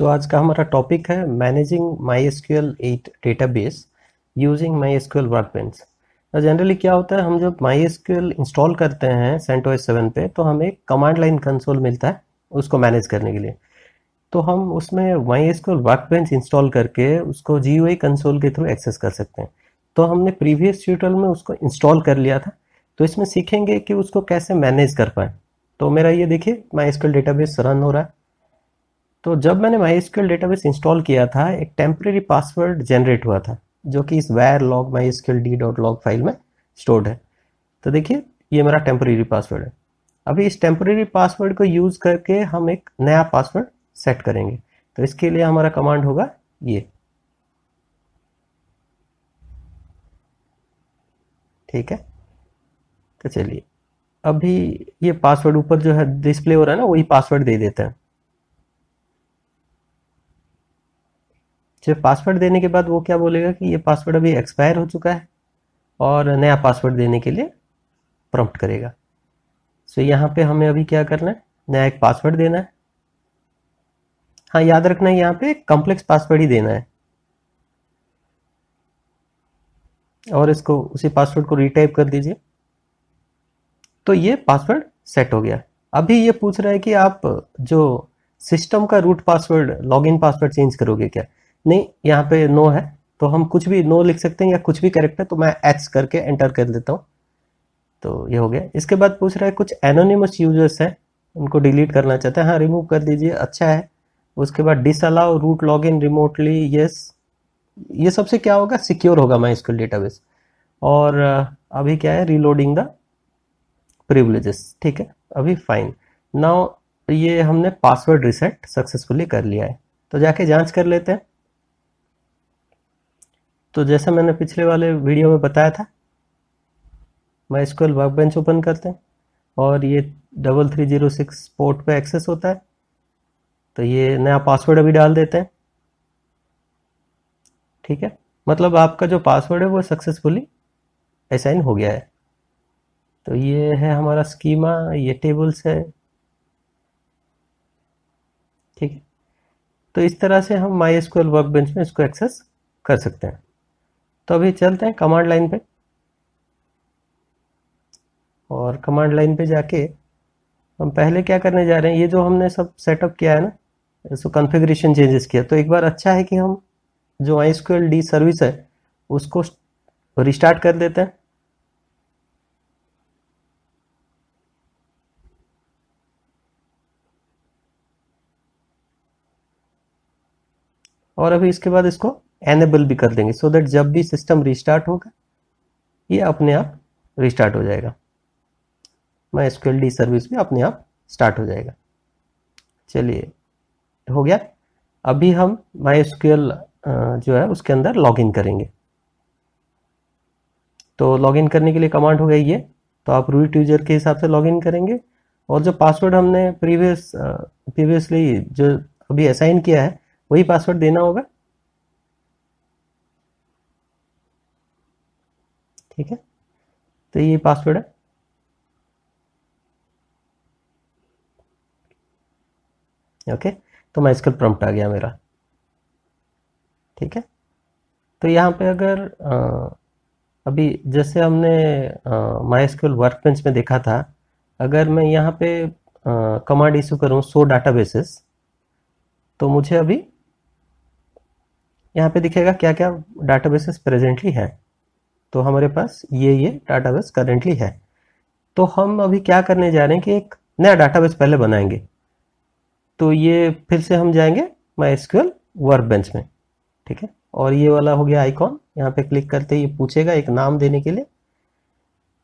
सो आज का हमारा टॉपिक है managing my S Q L eight database using my S Q L workbench generally क्या होता है हम जब my S Q L install करते हैं सेंटो एस सेवन पे तो हमें कमांड लाइन कंसोल मिलता है उसको मैनेज करने के लिए तो हम उसमें my S Q L workbench install करके उसको जी ओ आई कंसोल के थ्रू एक्सेस कर सकते हैं तो हमने प्रीवियस ट्यूटोरियल में उसको इंस्टॉल कर लिया था तो इसमें सीखेंगे कि उसको कैसे मैनेज कर पाए तो मेरा ये देखिए my S Q L database run हो रहा है तो जब मैंने माई डेटाबेस इंस्टॉल किया था एक टेम्प्रेरी पासवर्ड जनरेट हुआ था जो कि इस wire log my D dot log file में स्टोर्ड है तो देखिए ये मेरा टेम्प्रेरी पासवर्ड है अभी इस टेम्प्रेरी पासवर्ड को यूज़ करके हम एक नया पासवर्ड सेट करेंगे तो इसके लिए हमारा कमांड होगा ये ठीक है तो चलिए अभी ये पासवर्ड ऊपर जो है डिस्प्ले हो रहा है ना वही पासवर्ड दे देते हैं जब पासवर्ड देने के बाद वो क्या बोलेगा कि ये पासवर्ड अभी एक्सपायर हो चुका है और नया पासवर्ड देने के लिए प्रॉम्प्ट करेगा सो यहाँ पे हमें अभी क्या करना है नया एक पासवर्ड देना है हाँ याद रखना है यहाँ पे कॉम्प्लेक्स पासवर्ड ही देना है और इसको उसी पासवर्ड को रिटाइप कर दीजिए तो ये पासवर्ड सेट हो गया अभी ये पूछ रहा है कि आप जो सिस्टम का root password login password change करोगे क्या नहीं यहाँ पे नो है तो हम कुछ भी नो लिख सकते हैं या कुछ भी करेक्ट है तो मैं एच करके एंटर कर देता हूँ तो ये हो गया इसके बाद पूछ रहा है कुछ एनोनिमस यूजर्स हैं उनको डिलीट करना चाहते हैं हाँ रिमूव कर दीजिए अच्छा है उसके बाद disallow root log in remotely yes ये सबसे क्या होगा सिक्योर होगा माई स्कूल डेटाबेस और अभी क्या है रीलोडिंग द प्रिवलेजेस ठीक है अभी फाइन नाउ ये हमने पासवर्ड रिसेट सक्सेसफुली कर लिया है तो जाके जांच कर लेते हैं तो जैसा मैंने पिछले वाले वीडियो में बताया था my sequel workbench open करते हैं और ये double three zero six port पे एक्सेस होता है तो ये नया पासवर्ड अभी डाल देते हैं ठीक है मतलब आपका जो पासवर्ड है वो सक्सेसफुली असाइन हो गया है तो ये है हमारा स्कीमा ये टेबल्स है ठीक है तो इस तरह से हम माई स्क्वल वर्क बेंच में इसको एक्सेस कर सकते हैं तो अभी चलते हैं कमांड लाइन पे और कमांड लाइन पे जाके हम पहले क्या करने जा रहे हैं ये जो हमने सब सेटअप किया है ना इसको कॉन्फ़िगरेशन चेंजेस किया तो एक बार अच्छा है कि हम जो आई डी सर्विस है उसको रिस्टार्ट कर देते हैं और अभी इसके बाद इसको एनेबल भी कर देंगे सो so दैट जब भी सिस्टम रिस्टार्ट होगा ये अपने आप रिस्टार्ट हो जाएगा माई एसक्यूएल सर्विस भी अपने आप स्टार्ट हो जाएगा चलिए हो गया अभी हम माई एसक्यूएल जो है उसके अंदर लॉगिन करेंगे तो लॉगिन करने के लिए कमांड हो गई ये तो आप रूट यूजर के हिसाब से लॉगिन करेंगे और जो पासवर्ड हमने प्रीवियस प्रीवियसली जो अभी असाइन किया है वही पासवर्ड देना होगा ठीक है तो ये पासवर्ड है ओके तो तो इसका प्रॉम्प्ट आ गया मेरा ठीक है तो यहाँ पे अगर आ, अभी जैसे हमने माई स्कूल वर्क बेंच में देखा था अगर मैं यहाँ पे कमांड इशू करूँ सो डाटा बेसिस तो मुझे अभी यहाँ पे दिखेगा क्या क्या डाटा बेसिस प्रेजेंटली है तो हमारे पास ये ये डाटाबेस करेंटली है तो हम अभी क्या करने जा रहे हैं कि एक नया डाटाबेस पहले बनाएंगे तो ये फिर से हम जाएंगे माई एसक्यूएल वर्क बेंच में ठीक है और ये वाला हो गया आइकॉन यहाँ पे क्लिक करते ही पूछेगा एक नाम देने के लिए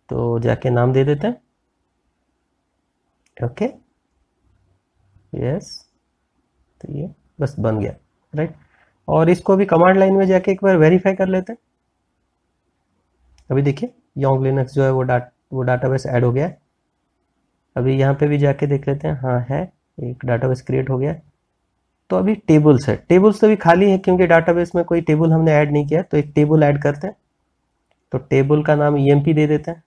तो जाके नाम दे देते हैं ओके यस तो ये बस बन गया राइट और इसको भी कमांड लाइन में जाके एक बार वेरीफाई कर लेते हैं अभी देखिए योंग लिनक्स जो है वो डाट वो डाटाबेस ऐड हो गया है अभी यहाँ पे भी जाके देख लेते हैं हाँ है एक डाटाबेस क्रिएट हो गया तो अभी टेबल्स है टेबल्स तो अभी खाली है क्योंकि डाटाबेस में कोई टेबल हमने ऐड नहीं किया तो एक टेबल ऐड करते हैं तो टेबल का नाम ई e दे देते हैं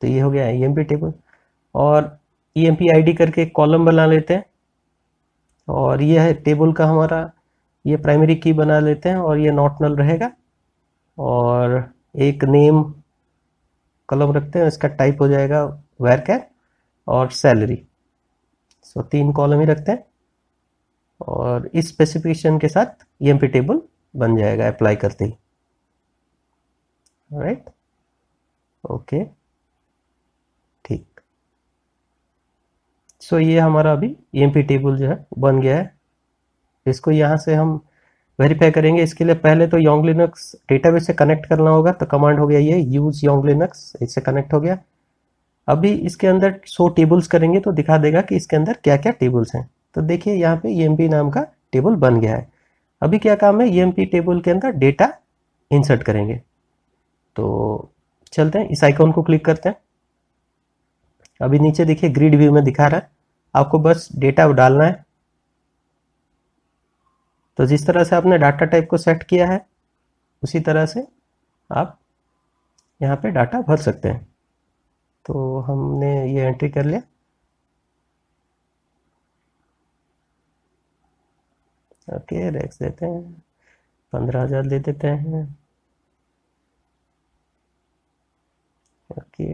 तो ये हो गया ई e टेबल और ई एम पी करके एक कॉलम बना लेते हैं और ये है टेबल का हमारा ये प्राइमरी की बना लेते हैं और ये नॉट नल रहेगा और एक नेम कलम रखते हैं इसका टाइप हो जाएगा वेर कैर और सैलरी सो so, तीन कॉलम ही रखते हैं और इस स्पेसिफिकेशन के साथ ई टेबल बन जाएगा अप्लाई करते ही राइट ओके ठीक सो ये हमारा अभी ई टेबल जो है बन गया है इसको यहाँ से हम वेरीफाई करेंगे इसके लिए पहले तो योंग लिनक्स डेटाबेस से कनेक्ट करना होगा तो कमांड हो गया ये यूज़ योंग लिनक्स इससे कनेक्ट हो गया अभी इसके अंदर सो टेबल्स करेंगे तो दिखा देगा कि इसके अंदर क्या क्या टेबल्स हैं तो देखिए यहाँ पे ई e नाम का टेबल बन गया है अभी क्या काम है ई e टेबल के अंदर डेटा इंसर्ट करेंगे तो चलते हैं इस आइकॉन को क्लिक करते हैं अभी नीचे देखिए ग्रिड व्यू में दिखा रहा है आपको बस डेटा डालना है तो जिस तरह से आपने डाटा टाइप को सेट किया है उसी तरह से आप यहाँ पे डाटा भर सकते हैं तो हमने ये एंट्री कर लिया ओके रेक्स देते हैं पंद्रह हज़ार दे देते हैं okay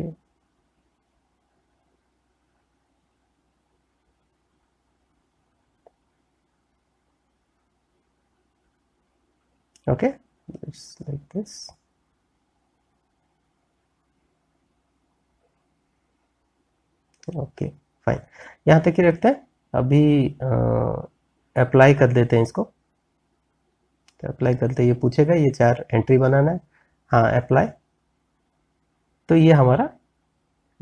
okay it's like this okay fine यहाँ तक ही रखते हैं अभी अप्लाई कर देते हैं इसको तो अप्लाई करते ये पूछेगा ये चार एंट्री बनाना है हाँ अप्लाई तो ये हमारा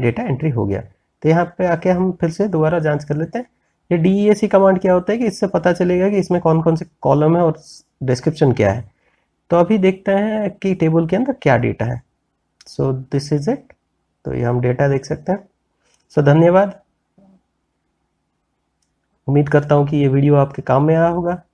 डेटा एंट्री हो गया तो यहाँ पे आके हम फिर से दोबारा जांच कर लेते हैं ये डी कमांड e क्या होता है कि इससे पता चलेगा कि इसमें कौन कौन से कॉलम है और डिस्क्रिप्शन क्या है तो अभी देखते हैं कि टेबल के अंदर क्या डेटा है सो दिस इज इट तो ये हम डेटा देख सकते हैं सो धन्यवाद उम्मीद करता हूँ कि ये वीडियो आपके काम में आया होगा